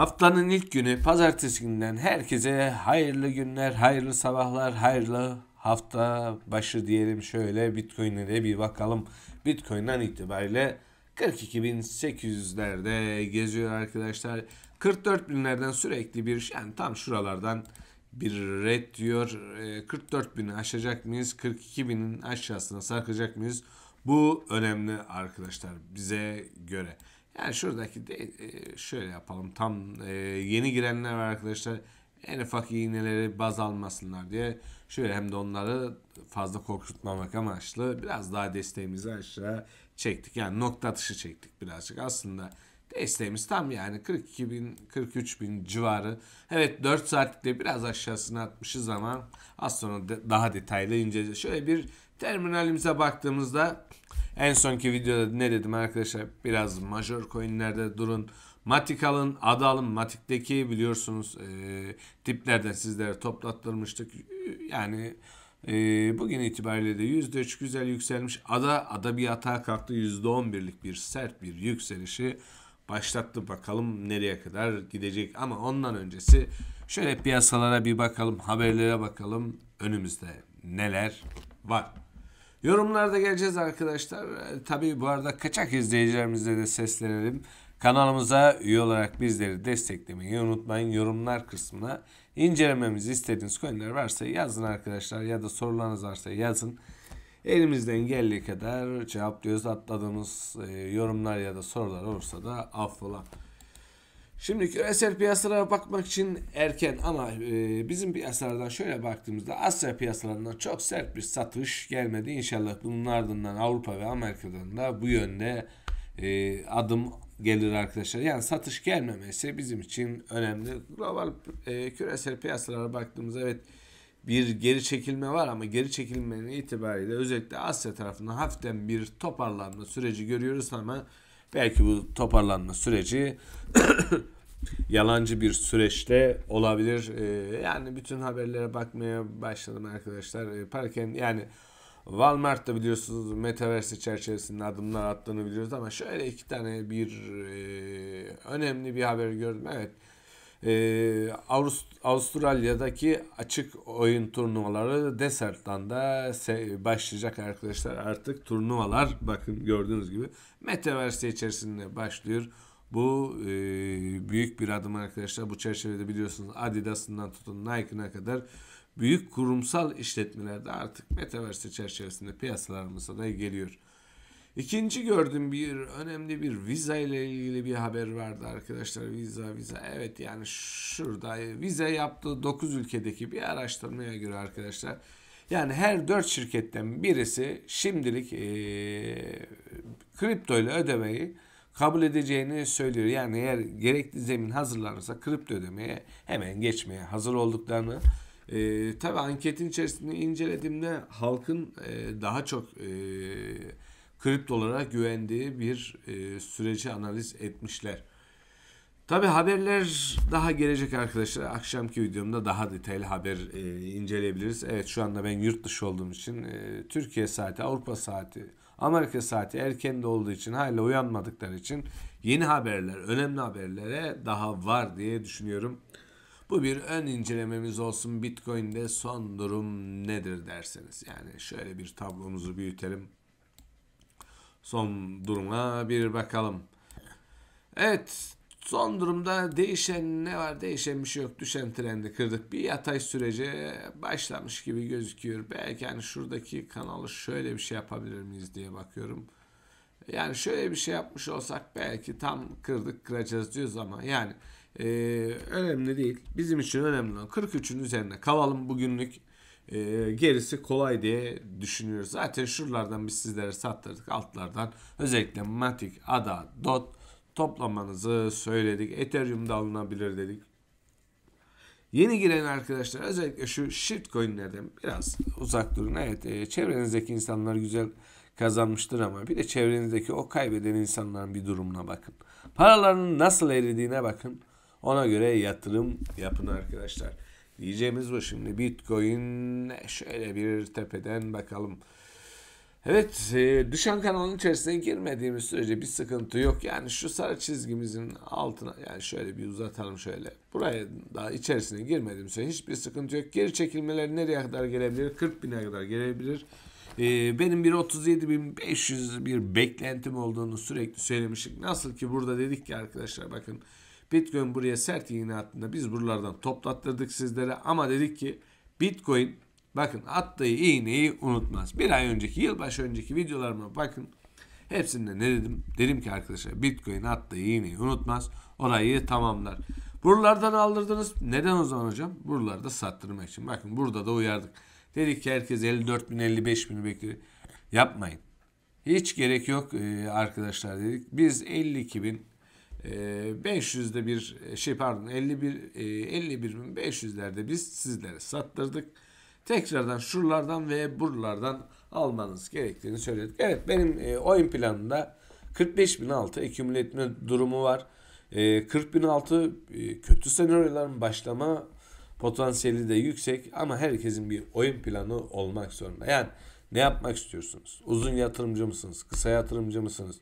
Haftanın ilk günü pazartesi günden herkese hayırlı günler, hayırlı sabahlar, hayırlı hafta başı diyelim şöyle Bitcoin'e de bir bakalım. Bitcoin'den itibariyle 42.800'lerde geziyor arkadaşlar. 44.000'lerden sürekli bir yani tam şuralardan bir red diyor. 44.000'i ee, aşacak mıyız? 42.000'in aşağısına sarkacak mıyız? Bu önemli arkadaşlar bize göre. Yani şuradaki de, e, şöyle yapalım tam e, yeni girenler arkadaşlar en ufak iğneleri baz almasınlar diye şöyle hem de onları fazla korkutmamak amaçlı biraz daha desteğimizi aşağı çektik. Yani nokta atışı çektik birazcık. Aslında Desteğimiz tam yani 42 bin 43 bin civarı. Evet 4 saatlikte biraz aşağısına atmışız ama az sonra de, daha detaylı inceleyeceğiz. Şöyle bir terminalimize baktığımızda en sonki videoda ne dedim arkadaşlar biraz major coinlerde durun. Matik alın, adı alın. Matik'teki biliyorsunuz e, tiplerden sizlere toplattırmıştık. Yani e, bugün itibariyle de %3 güzel yükselmiş. Ada, ada bir hata kalktı. %11'lik bir sert bir yükselişi başlattı. Bakalım nereye kadar gidecek ama ondan öncesi şöyle piyasalara bir bakalım, haberlere bakalım. Önümüzde neler var? Yorumlarda geleceğiz arkadaşlar. E, tabii bu arada kaçak izleyicilerimize de seslenelim. Kanalımıza üye olarak bizleri desteklemeyi unutmayın. Yorumlar kısmına incelememizi istediğiniz konular varsa yazın arkadaşlar ya da sorularınız varsa yazın. Elimizden geldiği kadar cevaplıyoruz. Atladığımız e, yorumlar ya da sorular olursa da affola. Şimdi küresel piyasalara bakmak için erken ama e, bizim piyasalardan şöyle baktığımızda Asya piyasalarından çok sert bir satış gelmedi. İnşallah bunun ardından Avrupa ve Amerika'dan da bu yönde e, adım gelir arkadaşlar. Yani satış gelmemesi bizim için önemli. Global e, küresel piyasalara baktığımızda evet bir geri çekilme var ama geri çekilmenin itibariyle özellikle Asya tarafından hafiften bir toparlanma süreci görüyoruz ama belki bu toparlanma süreci yalancı bir süreçte olabilir. Ee, yani bütün haberlere bakmaya başladım arkadaşlar. Ee, parken yani da biliyorsunuz Metaverse çerçevesinde adımlar attığını biliyoruz ama şöyle iki tane bir e, önemli bir haber gördüm. Evet e, ee, Avust Avustralya'daki açık oyun turnuvaları Desert'tan da başlayacak arkadaşlar. Artık turnuvalar bakın gördüğünüz gibi Metaverse içerisinde başlıyor. Bu e, büyük bir adım arkadaşlar. Bu çerçevede biliyorsunuz Adidas'ından tutun Nike'ına kadar büyük kurumsal işletmelerde artık Metaverse çerçevesinde piyasalarımıza da geliyor. İkinci gördüğüm bir önemli bir vize ile ilgili bir haber vardı arkadaşlar. Vize vize. Evet yani şurada e, vize yaptığı 9 ülkedeki bir araştırmaya göre arkadaşlar. Yani her 4 şirketten birisi şimdilik e, kripto ile ödemeyi kabul edeceğini söylüyor. Yani eğer gerekli zemin hazırlanırsa kripto ödemeye hemen geçmeye hazır olduklarını e, tabi anketin içerisinde incelediğimde halkın e, daha çok e, kriptolara güvendiği bir e, süreci analiz etmişler. Tabi haberler daha gelecek arkadaşlar. Akşamki videomda daha detaylı haber e, inceleyebiliriz. Evet şu anda ben yurt dışı olduğum için e, Türkiye saati, Avrupa saati, Amerika saati erken de olduğu için hala uyanmadıkları için yeni haberler, önemli haberlere daha var diye düşünüyorum. Bu bir ön incelememiz olsun. Bitcoin'de son durum nedir derseniz. Yani şöyle bir tablomuzu büyütelim son duruma bir bakalım. Evet son durumda değişen ne var değişen bir şey yok düşen trendi kırdık bir yatay sürece başlamış gibi gözüküyor. Belki yani şuradaki kanalı şöyle bir şey yapabilir miyiz diye bakıyorum. Yani şöyle bir şey yapmış olsak belki tam kırdık kıracağız diyoruz ama yani e, önemli değil. Bizim için önemli olan 43'ün üzerine kalalım bugünlük. E, gerisi kolay diye düşünüyoruz. Zaten şuralardan biz sizlere sattırdık. Altlardan özellikle Matic, ADA, DOT toplamanızı söyledik. Ethereum'da alınabilir dedik. Yeni giren arkadaşlar özellikle şu shift coinlerden biraz uzak durun. Evet e, çevrenizdeki insanlar güzel kazanmıştır ama bir de çevrenizdeki o kaybeden insanların bir durumuna bakın. Paralarının nasıl eridiğine bakın. Ona göre yatırım yapın arkadaşlar. Diyeceğimiz bu şimdi. Bitcoin şöyle bir tepeden bakalım. Evet e, düşen kanalın içerisine girmediğimiz sürece bir sıkıntı yok. Yani şu sarı çizgimizin altına yani şöyle bir uzatalım şöyle. Buraya daha içerisine girmediğim sürece hiçbir sıkıntı yok. Geri çekilmeler nereye kadar gelebilir? 40 bine kadar gelebilir. E, benim bir 37.500 bir beklentim olduğunu sürekli söylemiştik. Nasıl ki burada dedik ki arkadaşlar bakın Bitcoin buraya sert iğne attığında biz buralardan toplattırdık sizlere ama dedik ki Bitcoin bakın attığı iğneyi unutmaz. Bir ay önceki yılbaşı önceki videolarıma bakın. Hepsinde ne dedim? Dedim ki arkadaşlar Bitcoin attığı iğneyi unutmaz. Orayı tamamlar. Buralardan aldırdınız. Neden o zaman hocam? Buralarda sattırmak için. Bakın burada da uyardık. Dedik ki herkes 54 bin 55 bin bekliyor. Yapmayın. Hiç gerek yok arkadaşlar dedik. Biz 52 bin 500'de ee, bir e, şey pardon 51 51.500'lerde e, biz sizlere sattırdık. Tekrardan şuralardan ve buralardan almanız gerektiğini söyledik. Evet benim e, oyun planında 45.006 ekümüle etme durumu var. 40.006 kötü senaryoların başlama potansiyeli de yüksek ama herkesin bir oyun planı olmak zorunda. Yani ne yapmak istiyorsunuz? Uzun yatırımcı mısınız? Kısa yatırımcı mısınız?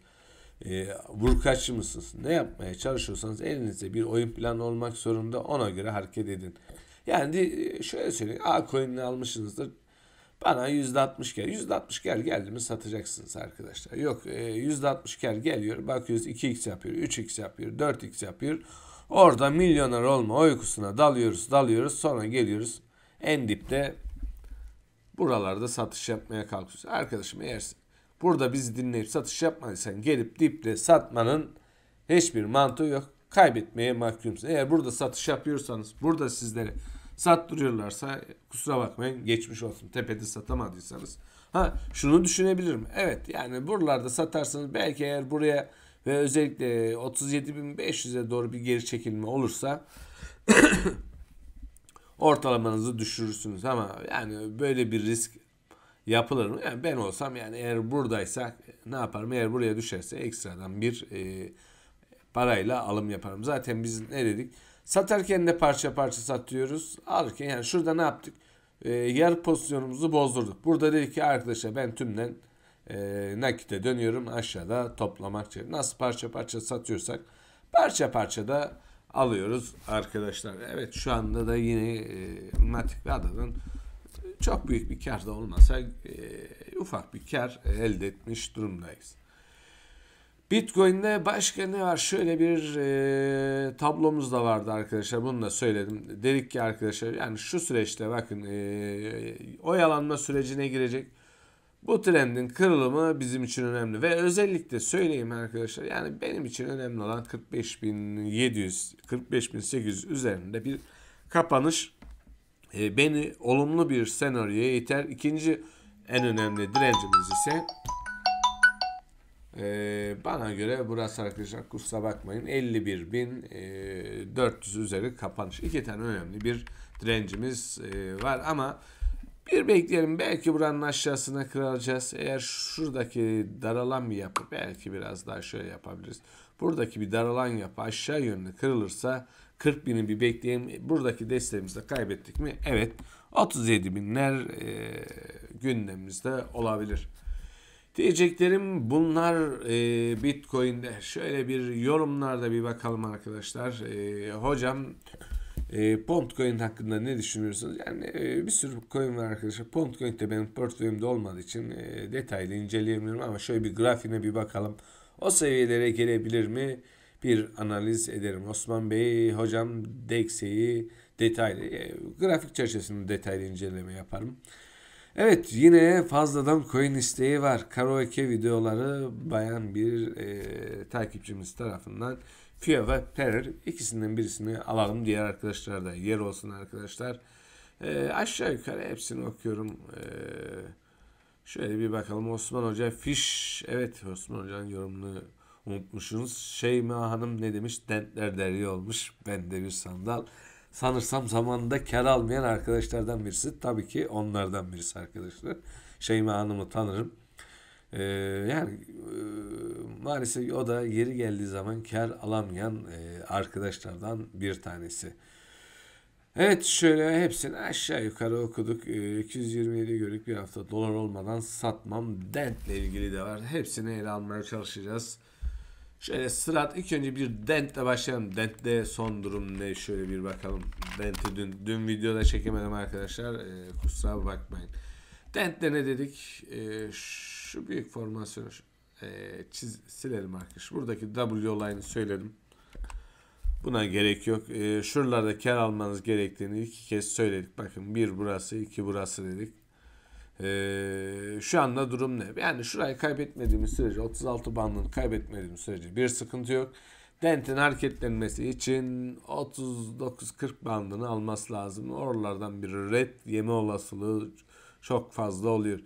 e, vurkaççı mısınız? Ne yapmaya çalışıyorsanız elinizde bir oyun planı olmak zorunda ona göre hareket edin. Yani e, şöyle söyleyeyim A coin'ini almışsınızdır. Bana %60 gel. %60 gel geldi mi satacaksınız arkadaşlar. Yok %60 e, gel geliyor. Bakıyoruz 2x yapıyor, 3x yapıyor, 4x yapıyor. Orada milyoner olma uykusuna dalıyoruz, dalıyoruz. Sonra geliyoruz en dipte buralarda satış yapmaya kalkıyoruz. Arkadaşım eğer Burada bizi dinleyip satış yapmadıysan gelip dipte satmanın hiçbir mantığı yok. Kaybetmeye mahkumsun. Eğer burada satış yapıyorsanız burada sizleri sattırıyorlarsa kusura bakmayın geçmiş olsun. Tepede satamadıysanız. Ha şunu düşünebilirim. Evet yani buralarda satarsanız belki eğer buraya ve özellikle 37.500'e doğru bir geri çekilme olursa ortalamanızı düşürürsünüz ama yani böyle bir risk yapılır mı? Yani ben olsam yani eğer buradaysa ne yaparım? Eğer buraya düşerse ekstradan bir e, parayla alım yaparım. Zaten biz ne dedik? Satarken de parça parça satıyoruz. Alırken yani şurada ne yaptık? E, yer pozisyonumuzu bozdurduk. Burada dedik ki arkadaşlar ben tümden e, nakite dönüyorum. Aşağıda toplamak için. Nasıl parça parça satıyorsak parça parça da alıyoruz arkadaşlar. Evet şu anda da yine e, Matik ve Ada'nın çok büyük bir kar da olmasa e, ufak bir kar elde etmiş durumdayız. Bitcoin'de başka ne var? Şöyle bir e, tablomuz da vardı arkadaşlar. Bunu da söyledim. Dedik ki arkadaşlar yani şu süreçte bakın e, oyalanma sürecine girecek. Bu trendin kırılımı bizim için önemli ve özellikle söyleyeyim arkadaşlar yani benim için önemli olan 45.700 45.800 üzerinde bir kapanış e, beni olumlu bir senaryoya iter. İkinci en önemli direncimiz ise ee, bana göre burası arkadaşlar kusura bakmayın 51.400 e, üzeri kapanış. İki tane önemli bir direncimiz e, var ama bir bekleyelim belki buranın aşağısına kıracağız. Eğer şuradaki daralan bir yapı belki biraz daha şöyle yapabiliriz. Buradaki bir daralan yapı aşağı yönlü kırılırsa 40 bini bir bekleyelim. Buradaki desteğimizi de kaybettik mi? Evet. 37 binler e, gündemimizde olabilir. Diyeceklerim bunlar e, Bitcoin'de. Şöyle bir yorumlarda bir bakalım arkadaşlar. E, hocam e, Pontcoin hakkında ne düşünüyorsunuz? Yani e, bir sürü coin var arkadaşlar. Pontcoin de benim portföyümde olmadığı için e, detaylı inceleyemiyorum ama şöyle bir grafiğine bir bakalım. O seviyelere gelebilir mi? bir analiz ederim. Osman Bey hocam Dexe'yi detaylı e, grafik çerçevesinde detaylı inceleme yaparım. Evet yine fazladan coin isteği var. Karaoke videoları bayan bir e, takipçimiz tarafından Fio ve Perer ikisinden birisini alalım diğer arkadaşlar da yer olsun arkadaşlar. E, aşağı yukarı hepsini okuyorum. E, şöyle bir bakalım Osman Hoca Fiş. Evet Osman Hoca'nın yorumunu unutmuşsunuz. Şeyma Hanım ne demiş? Dentler deri olmuş. Ben de bir sandal. Sanırsam zamanında kar almayan arkadaşlardan birisi. Tabii ki onlardan birisi arkadaşlar. Şeyma Hanım'ı tanırım. Ee, yani e, maalesef o da yeri geldiği zaman kar alamayan e, arkadaşlardan bir tanesi. Evet şöyle hepsini aşağı yukarı okuduk. E, 227 görük bir hafta dolar olmadan satmam dentle ilgili de var. Hepsini ele almaya çalışacağız. Şöyle sırat ilk önce bir dentle başlayalım. Dentte son durum ne? Şöyle bir bakalım. Dent'i dün, dün videoda çekemedim arkadaşlar. Ee, kusura bakmayın. Dentle ne dedik? Ee, şu büyük formasyonu e, çiz, silelim arkadaşlar. Buradaki W olayını söyledim. Buna gerek yok. E, şuralarda kar almanız gerektiğini iki kez söyledik. Bakın bir burası iki burası dedik. Ee, şu anda durum ne? Yani şurayı kaybetmediğimiz sürece 36 bandını kaybetmediğimiz sürece bir sıkıntı yok. Dent'in hareketlenmesi için 39-40 bandını alması lazım. Oralardan bir red yeme olasılığı çok fazla oluyor.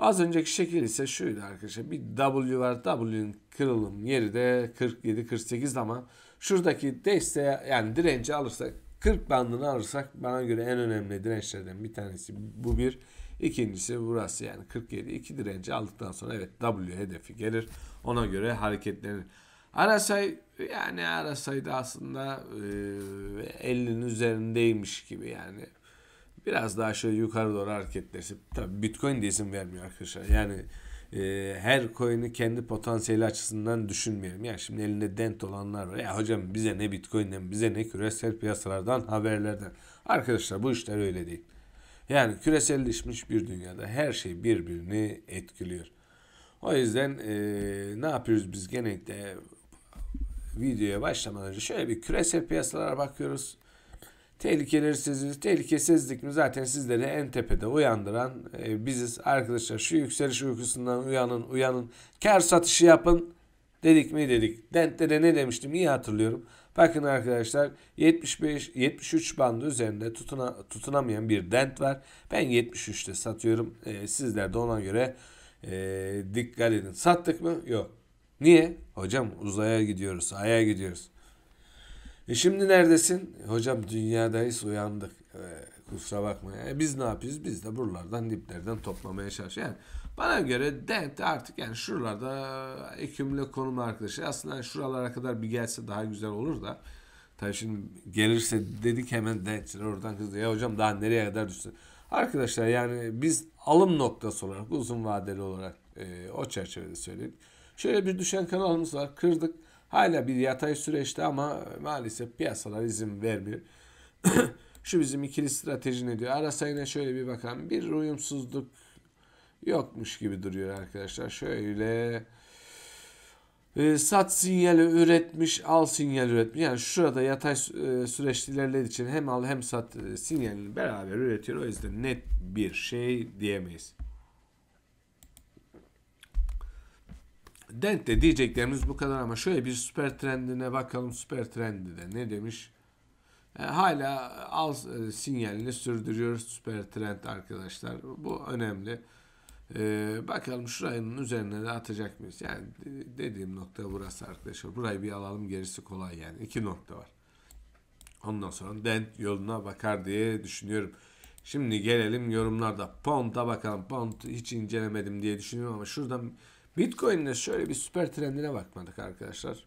Az önceki şekil ise şuydu arkadaşlar. Bir W var. W'nin kırılım yeri de 47-48 ama şuradaki desteğe yani direnci alırsak 40 bandını alırsak bana göre en önemli dirençlerden bir tanesi bu bir. İkincisi burası yani 47. 2 direnci aldıktan sonra evet W hedefi gelir. Ona göre hareketlenir. Arasay yani Arasay da aslında e, 50'nin üzerindeymiş gibi yani. Biraz daha şöyle yukarı doğru hareketleşip tabi Bitcoin de izin vermiyor arkadaşlar. Yani e, her coin'i kendi potansiyeli açısından düşünmeyelim. Yani şimdi elinde dent olanlar var. Ya hocam bize ne Bitcoin'den bize ne küresel piyasalardan haberlerden. Arkadaşlar bu işler öyle değil. Yani küreselleşmiş bir dünyada her şey birbirini etkiliyor. O yüzden e, ne yapıyoruz biz genellikle videoya başlamadan önce şöyle bir küresel piyasalara bakıyoruz. Tehlikeleri seziyoruz. Tehlikesizlik mi zaten sizleri en tepede uyandıran e, biziz. Arkadaşlar şu yükseliş uykusundan uyanın uyanın. Kar satışı yapın dedik mi dedik. Dent'te de ne demiştim iyi hatırlıyorum. Bakın arkadaşlar 75 73 bandı üzerinde tutuna, tutunamayan bir dent var. Ben 73'te satıyorum. E, sizler de ona göre e, dikkat edin. Sattık mı? Yok. Niye? Hocam uzaya gidiyoruz, aya gidiyoruz. E şimdi neredesin? Hocam dünyadayız, uyandık. E, kusura bakma. E, biz ne yapıyoruz? Biz de buralardan diplerden toplamaya çalışıyoruz. Yani bana göre Dent artık yani şuralarda ekümle konum arkadaşı. Aslında hani şuralara kadar bir gelse daha güzel olur da. Tabii şimdi gelirse dedik hemen Dent'çiler oradan kızdı. Ya hocam daha nereye kadar düşsün? Arkadaşlar yani biz alım noktası olarak uzun vadeli olarak e, o çerçevede söyleyeyim Şöyle bir düşen kanalımız var. Kırdık. Hala bir yatay süreçte ama maalesef piyasalar izin vermiyor. Şu bizim ikili strateji ne diyor? Ara sayına şöyle bir bakalım. Bir uyumsuzluk yokmuş gibi duruyor arkadaşlar. Şöyle e, sat sinyali üretmiş, al sinyal üretmiş. Yani şurada yatay e, süreç ilerlediği için hem al hem sat e, sinyalini beraber üretiyor. O yüzden net bir şey diyemeyiz. Dent'te diyeceklerimiz bu kadar ama şöyle bir süper trendine bakalım. Süper trendi de ne demiş? Yani e, hala al sinyalini sürdürüyor süper trend arkadaşlar. Bu önemli. Ee, bakalım şurayının üzerine de atacak mıyız? Yani dediğim nokta burası arkadaşlar. Burayı bir alalım gerisi kolay yani. iki nokta var. Ondan sonra dent yoluna bakar diye düşünüyorum. Şimdi gelelim yorumlarda. PONT'a bakalım. PONT hiç incelemedim diye düşünüyorum ama şuradan Bitcoin'de şöyle bir süper trendine bakmadık arkadaşlar.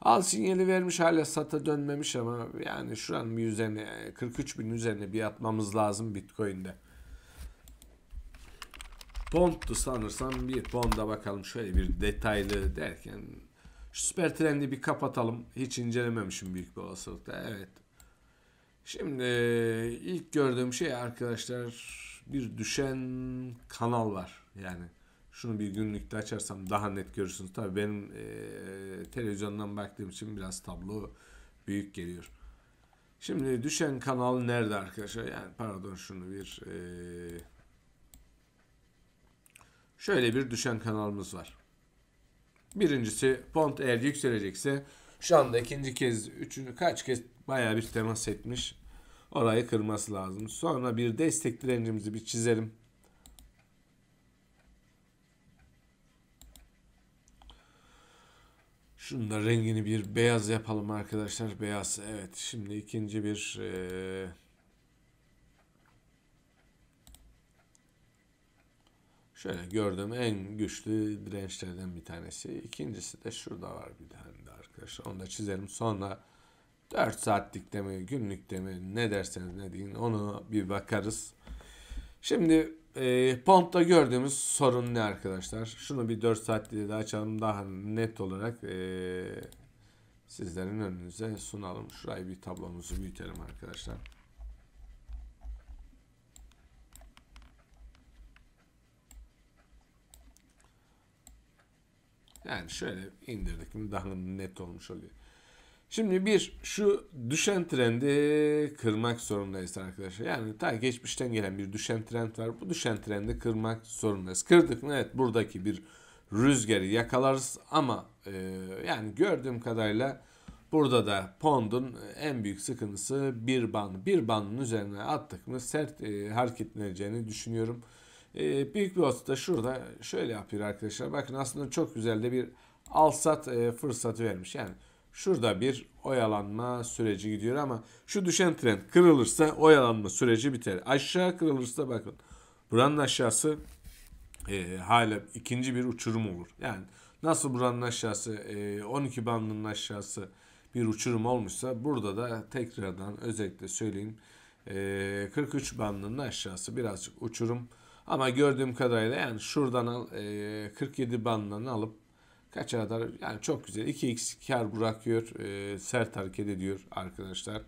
Al sinyali vermiş hala sata dönmemiş ama yani şu an bir üzerine 43 bin üzerine bir atmamız lazım Bitcoin'de. Pound'du sanırsam bir Pound'a bakalım şöyle bir detaylı derken. süper trendi bir kapatalım. Hiç incelememişim büyük bir olasılıkla. Evet. Şimdi e, ilk gördüğüm şey arkadaşlar bir düşen kanal var. Yani şunu bir günlükte açarsam daha net görürsünüz. Tabii benim e, televizyondan baktığım için biraz tablo büyük geliyor. Şimdi düşen kanal nerede arkadaşlar? Yani pardon şunu bir... E, şöyle bir düşen kanalımız var. Birincisi Pont eğer yükselecekse şu anda ikinci kez, üçüncü kaç kez baya bir temas etmiş. Orayı kırması lazım. Sonra bir destek direncimizi bir çizelim. Şunun da rengini bir beyaz yapalım arkadaşlar. Beyaz evet. Şimdi ikinci bir... Ee Şöyle gördüğüm en güçlü dirençlerden bir tanesi. İkincisi de şurada var bir tane de arkadaşlar. Onu da çizelim. Sonra 4 saatlik de mi günlük de mi ne derseniz ne deyin onu bir bakarız. Şimdi e, Pomp'ta gördüğümüz sorun ne arkadaşlar? Şunu bir 4 saatliğe de açalım daha net olarak e, sizlerin önünüze sunalım. Şurayı bir tablomuzu büyütelim arkadaşlar. Yani şöyle indirdik mi daha net olmuş oluyor. Şimdi bir şu düşen trendi kırmak zorundayız arkadaşlar. Yani ta geçmişten gelen bir düşen trend var. Bu düşen trendi kırmak zorundayız. Kırdık mı evet buradaki bir rüzgarı yakalarız ama e, yani gördüğüm kadarıyla burada da pondun en büyük sıkıntısı bir ban. Bir banın üzerine attık mı sert e, hareketleneceğini düşünüyorum. E, büyük bir da şurada şöyle yapıyor arkadaşlar. Bakın aslında çok güzel de bir alsat e, fırsatı vermiş. Yani şurada bir oyalanma süreci gidiyor ama şu düşen trend kırılırsa oyalanma süreci biter. Aşağı kırılırsa bakın buranın aşağısı e, hala ikinci bir uçurum olur. Yani nasıl buranın aşağısı e, 12 bandının aşağısı bir uçurum olmuşsa burada da tekrardan özellikle söyleyeyim e, 43 bandının aşağısı birazcık uçurum ama gördüğüm kadarıyla yani şuradan al, e, 47 bandından alıp kaça kadar yani çok güzel 2x kar bırakıyor. E, sert hareket ediyor arkadaşlar.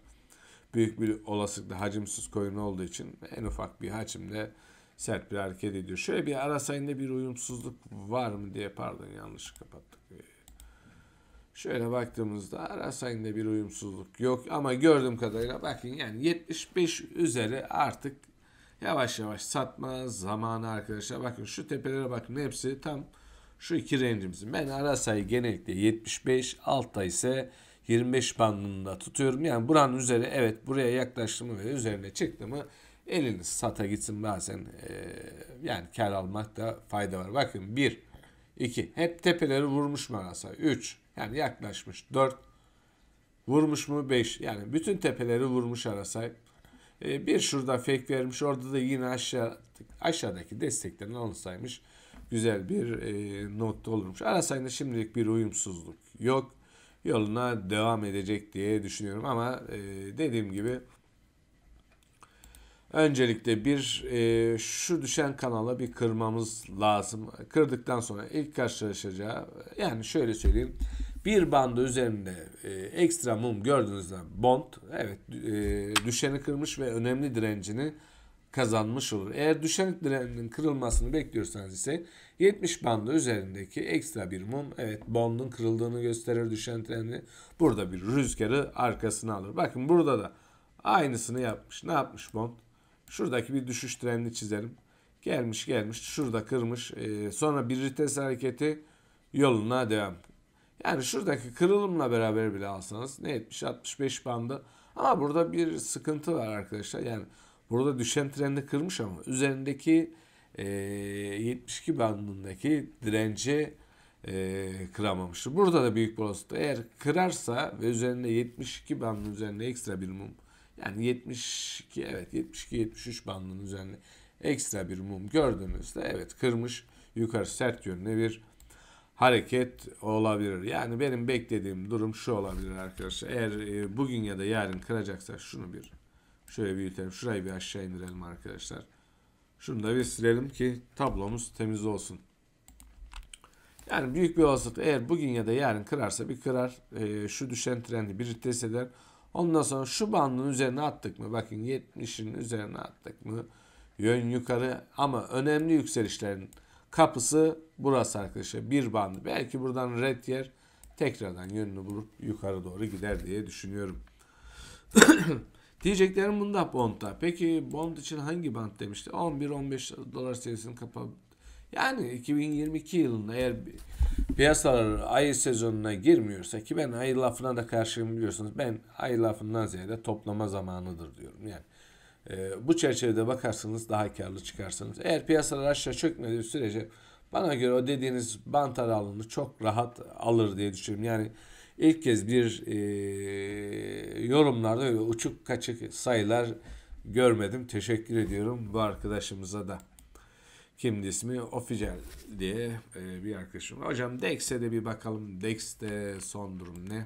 Büyük bir olasılıkla hacimsiz koyun olduğu için en ufak bir hacimle sert bir hareket ediyor. Şöyle bir ara sayında bir uyumsuzluk var mı diye pardon yanlış kapattık. E, şöyle baktığımızda ara sayında bir uyumsuzluk yok ama gördüğüm kadarıyla bakın yani 75 üzeri artık Yavaş yavaş satma zamanı arkadaşlar. Bakın şu tepelere bakın hepsi tam şu iki range'imizin. Ben ara sayı genellikle 75, altta ise 25 bandında tutuyorum. Yani buranın üzeri evet buraya yaklaştığımı ve üzerine çıktığımı eliniz sata gitsin bazen e, yani kar almakta fayda var. Bakın 1, 2 hep tepeleri vurmuş mu ara sayı? 3 yani yaklaşmış. 4 vurmuş mu 5 yani bütün tepeleri vurmuş ara sayı. Ee, bir şurada fake vermiş. Orada da yine aşağı aşağıdaki desteklerini alınsaymış. Güzel bir e, notta olurmuş. Arasayında şimdilik bir uyumsuzluk yok. Yoluna devam edecek diye düşünüyorum. Ama e, dediğim gibi öncelikle bir e, şu düşen kanala bir kırmamız lazım. Kırdıktan sonra ilk karşılaşacağı yani şöyle söyleyeyim. Bir bandı üzerinde e, ekstra mum gördüğünüzde bond evet e, düşeni kırmış ve önemli direncini kazanmış olur. Eğer düşen direncinin kırılmasını bekliyorsanız ise 70 bandı üzerindeki ekstra bir mum evet bondun kırıldığını gösterir düşen trendi. Burada bir rüzgarı arkasına alır. Bakın burada da aynısını yapmış. Ne yapmış bond? Şuradaki bir düşüş trendi çizelim. Gelmiş gelmiş şurada kırmış. Ee, sonra bir vites hareketi yoluna devam. Yani şuradaki kırılımla beraber bile alsanız ne etmiş 65 bandı. Ama burada bir sıkıntı var arkadaşlar. Yani burada düşen trendi kırmış ama üzerindeki e, 72 bandındaki direnci e, kıramamıştır. Burada da büyük bir olasılıkla eğer kırarsa ve üzerinde 72 bandın üzerinde ekstra bir mum yani 72 evet 72-73 bandının üzerinde ekstra bir mum gördüğünüzde evet kırmış yukarı sert yönüne bir hareket olabilir. Yani benim beklediğim durum şu olabilir arkadaşlar. Eğer e, bugün ya da yarın kıracaksa şunu bir şöyle büyütelim. Şurayı bir aşağı indirelim arkadaşlar. Şunu da bir silelim ki tablomuz temiz olsun. Yani büyük bir olasılık eğer bugün ya da yarın kırarsa bir kırar. E, şu düşen trendi bir test eder. Ondan sonra şu bandın üzerine attık mı? Bakın 70'in üzerine attık mı? Yön yukarı ama önemli yükselişlerin kapısı burası arkadaşlar. Bir bandı. Belki buradan red yer tekrardan yönünü bulup yukarı doğru gider diye düşünüyorum. Diyeceklerim bunda bonda. Peki Bond için hangi band demişti? 11-15 dolar seviyesini kapa... Yani 2022 yılında eğer piyasalar ay sezonuna girmiyorsa ki ben ay lafına da karşıyım biliyorsunuz. Ben ay lafından ziyade toplama zamanıdır diyorum. Yani ee, bu çerçevede bakarsanız daha karlı çıkarsınız. Eğer piyasalar aşağı çökmediği sürece bana göre o dediğiniz bant aralığını çok rahat alır diye düşünüyorum. Yani ilk kez bir e, yorumlarda öyle uçuk kaçık sayılar görmedim. Teşekkür ediyorum bu arkadaşımıza da. Kimdi ismi? Oficial diye e, bir arkadaşım. Hocam Dex'e de bir bakalım. Dex'te son durum ne?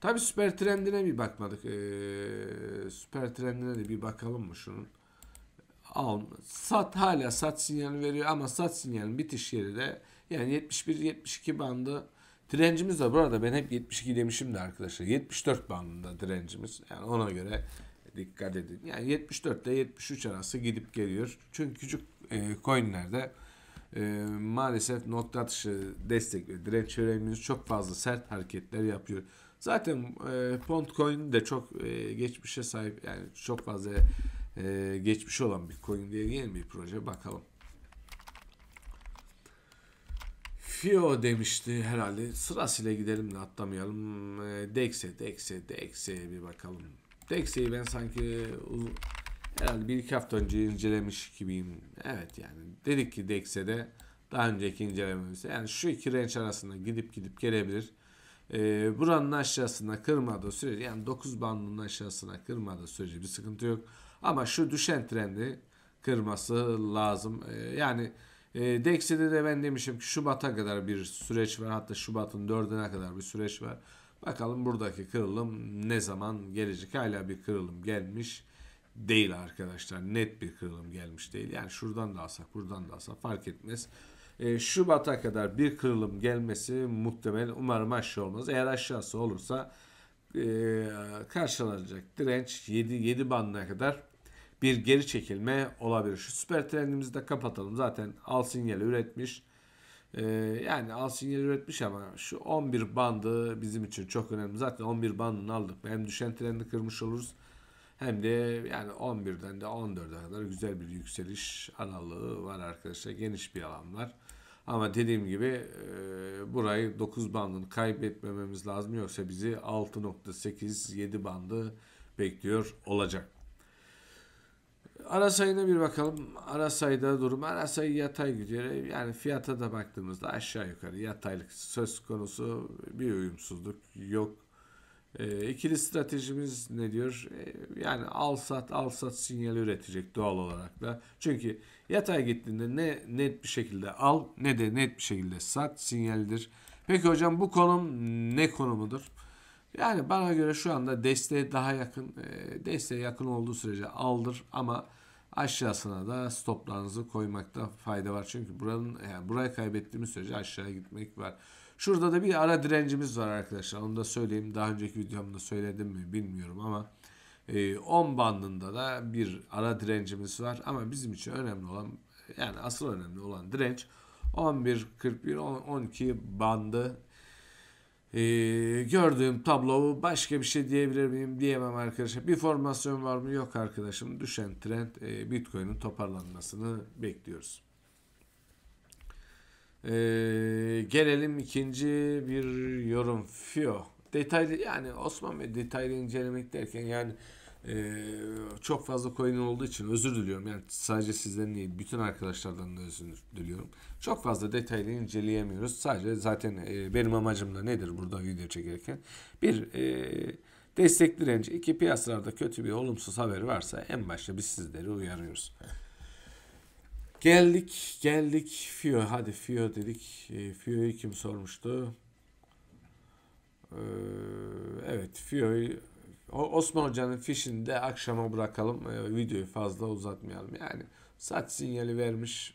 Tabi süper trendine bir bakmadık. Ee, süper trendine de bir bakalım mı şunun? Al, sat hala sat sinyali veriyor ama sat sinyalin bitiş yeri de yani 71-72 bandı direncimiz de burada ben hep 72 demişim de arkadaşlar 74 bandında direncimiz yani ona göre dikkat edin. Yani 74 ile 73 arası gidip geliyor. Çünkü küçük e, coinlerde e, maalesef nokta atışı destek ve direnç çevremiz çok fazla sert hareketler yapıyor. Zaten e, Pontcoin de çok e, geçmişe sahip yani çok fazla e, geçmiş olan bir coin diye yeni bir proje bakalım. Fio demişti herhalde sırasıyla gidelim de atlamayalım. E, Dex'e Dex'e Dex'e bir bakalım. Dex'e'yi ben sanki herhalde bir iki hafta önce incelemiş gibiyim. Evet yani dedik ki DEX'e de daha önceki incelememizde. Yani şu iki range arasında gidip gidip gelebilir. E, buranın aşağısına kırmadığı sürece yani 9 bandının aşağısına kırmadığı sürece bir sıkıntı yok. Ama şu düşen trendi kırması lazım. E, yani e, DEX'de de ben demişim ki Şubat'a kadar bir süreç var. Hatta Şubat'ın 4'üne kadar bir süreç var. Bakalım buradaki kırılım ne zaman gelecek? Hala bir kırılım gelmiş değil arkadaşlar. Net bir kırılım gelmiş değil. Yani şuradan da alsak buradan da alsak fark etmez. E, Şubat'a kadar bir kırılım gelmesi muhtemel. Umarım aşağı olmaz. Eğer aşağısı olursa e, karşılanacak direnç 7, 7 bandına kadar bir geri çekilme olabilir. Şu süper trendimizi de kapatalım. Zaten al sinyali üretmiş. Ee, yani al sinyali üretmiş ama şu 11 bandı bizim için çok önemli. Zaten 11 bandını aldık. Hem düşen trendi kırmış oluruz. Hem de yani 11'den de 14'e kadar güzel bir yükseliş analığı var arkadaşlar. Geniş bir alan var. Ama dediğim gibi e, burayı 9 bandını kaybetmememiz lazım. Yoksa bizi 6.87 bandı bekliyor olacak. Arasayına bir bakalım. Arasayda durum. Arasayı yatay gidiyor. Yani fiyata da baktığımızda aşağı yukarı yataylık söz konusu bir uyumsuzluk yok ee, ikili stratejimiz ne diyor? Ee, yani al sat al sat sinyali üretecek doğal olarak da. Çünkü yatay gittiğinde ne net bir şekilde al ne de net bir şekilde sat sinyalidir. Peki hocam bu konum ne konumudur? Yani bana göre şu anda desteğe daha yakın, e, desteğe yakın olduğu sürece aldır ama aşağısına da stoplarınızı koymakta fayda var. Çünkü buranın yani burayı kaybettiğimiz sürece aşağıya gitmek var. Şurada da bir ara direncimiz var arkadaşlar. Onu da söyleyeyim. Daha önceki videomda söyledim mi bilmiyorum ama 10 e, bandında da bir ara direncimiz var. Ama bizim için önemli olan yani asıl önemli olan direnç 11, 11.41-12 bandı ee, gördüğüm tabloyu başka bir şey diyebilir miyim diyemem arkadaşlar. Bir formasyon var mı yok arkadaşım. Düşen trend e, Bitcoin'in toparlanmasını bekliyoruz. Ee, gelelim ikinci bir yorum. Fio. Detaylı yani Osman Bey detaylı incelemek derken yani e, çok fazla coin olduğu için özür diliyorum. Yani sadece sizden değil bütün arkadaşlardan da özür diliyorum. Çok fazla detaylı inceleyemiyoruz. Sadece zaten e, benim amacım da nedir burada video çekerken? Bir e, destek direnci, iki piyasalarda kötü bir olumsuz haber varsa en başta biz sizleri uyarıyoruz. Geldik geldik Fio. Hadi Fio dedik. Ee, Fio'yu kim sormuştu? Ee, evet Fio'yu Osman Hoca'nın fişini de akşama bırakalım. Ee, videoyu fazla uzatmayalım. Yani saç sinyali vermiş.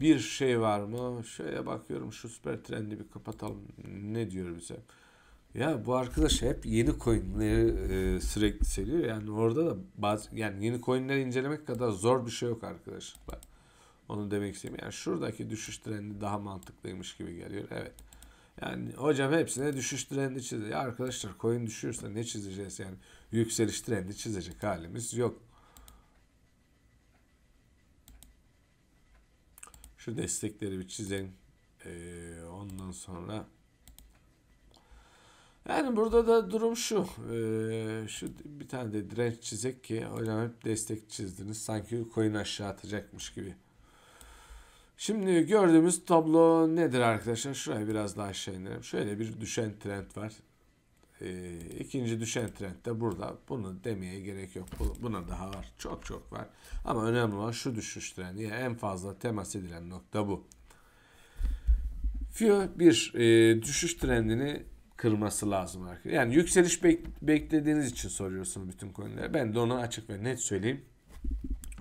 Bir şey var mı? Şöyle bakıyorum şu süper trendi bir kapatalım. Ne diyor bize? Ya bu arkadaş hep yeni coinleri e, sürekli söylüyor. Yani orada da bazı yani yeni coinleri incelemek kadar zor bir şey yok arkadaşlar. Onu demek istiyorum. Yani şuradaki düşüş trendi daha mantıklıymış gibi geliyor. Evet. Yani hocam hepsine düşüş trendi çiziyor. Ya arkadaşlar coin düşüyorsa ne çizeceğiz yani? Yükseliş trendi çizecek halimiz yok. Şu destekleri bir çizelim. Ee, ondan sonra yani burada da durum şu. Ee, şu bir tane de direnç çizek ki hocam hep destek çizdiniz. Sanki koyun aşağı atacakmış gibi. Şimdi gördüğümüz tablo nedir arkadaşlar? Şuraya biraz daha aşağı inelim. Şöyle bir düşen trend var. Ee, ikinci düşen trend de burada. Bunu demeye gerek yok. Buna daha var. Çok çok var. Ama önemli olan şu düşüş trendi. Yani en fazla temas edilen nokta bu. FIO bir e, düşüş trendini kırması lazım arkadaşlar. Yani yükseliş bek- beklediğiniz için soruyorsunuz bütün konuları. Ben de onu açık ve net söyleyeyim.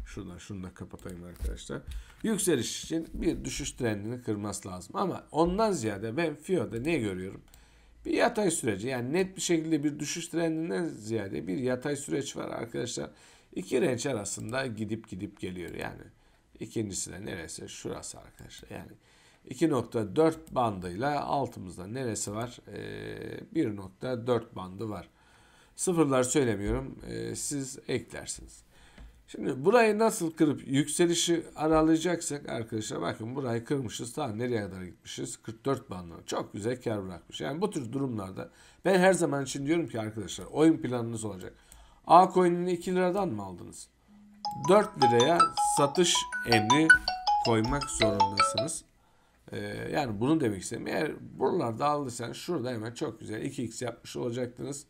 Şuradan şunu da kapatayım arkadaşlar. Yükseliş için bir düşüş trendini kırması lazım. Ama ondan ziyade ben FIO'da ne görüyorum? Bir yatay süreci yani net bir şekilde bir düşüş trendinden ziyade bir yatay süreç var arkadaşlar. İki renç arasında gidip gidip geliyor yani. İkincisi de neresi? Şurası arkadaşlar. Yani 2.4 bandıyla altımızda neresi var? E, ee, 1.4 bandı var. Sıfırlar söylemiyorum. E, siz eklersiniz. Şimdi burayı nasıl kırıp yükselişi aralayacaksak arkadaşlar bakın burayı kırmışız. Daha nereye kadar gitmişiz? 44 bandına. Çok güzel kar bırakmış. Yani bu tür durumlarda ben her zaman için diyorum ki arkadaşlar oyun planınız olacak. A coin'ini 2 liradan mı aldınız? 4 liraya satış emri koymak zorundasınız. Ee, yani bunu demek istedim. Eğer buralar dağılırsanız şurada hemen çok güzel 2x yapmış olacaktınız.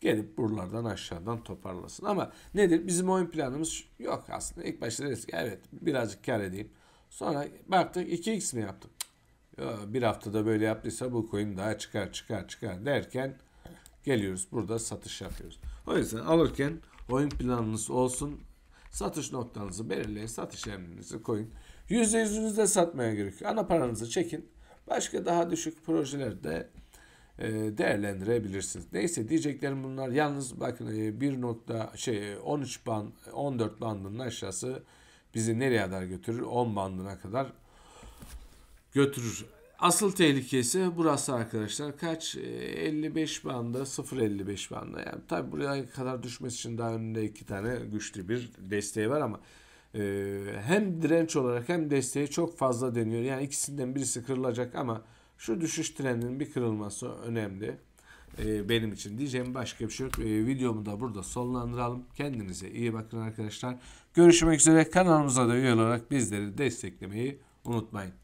Gelip buralardan aşağıdan toparlasın. Ama nedir? Bizim oyun planımız yok aslında. İlk başta dedik evet birazcık kar edeyim. Sonra baktık 2x mi yaptım? Ya, bir haftada böyle yaptıysa bu coin daha çıkar çıkar çıkar derken geliyoruz burada satış yapıyoruz. O yüzden alırken oyun planınız olsun. Satış noktanızı belirleyin. Satış emrinizi koyun. Yüzde yüzünüzde satmaya gerek yok. Ana paranızı çekin. Başka daha düşük projelerde e, değerlendirebilirsiniz. Neyse diyeceklerim bunlar. Yalnız bakın 1 e, nokta şey 13 band 14 bandının aşağısı bizi nereye kadar götürür? 10 bandına kadar götürür. Asıl tehlikesi burası arkadaşlar. Kaç? 55 ee, banda, 0.55 banda. Yani tabi buraya kadar düşmesi için daha önünde iki tane güçlü bir desteği var ama e, hem direnç olarak hem desteği çok fazla deniyor. Yani ikisinden birisi kırılacak ama şu düşüş trendinin bir kırılması önemli. E, benim için diyeceğim başka bir şey yok. E, videomu da burada sonlandıralım. Kendinize iyi bakın arkadaşlar. Görüşmek üzere. Kanalımıza da üye olarak bizleri desteklemeyi unutmayın.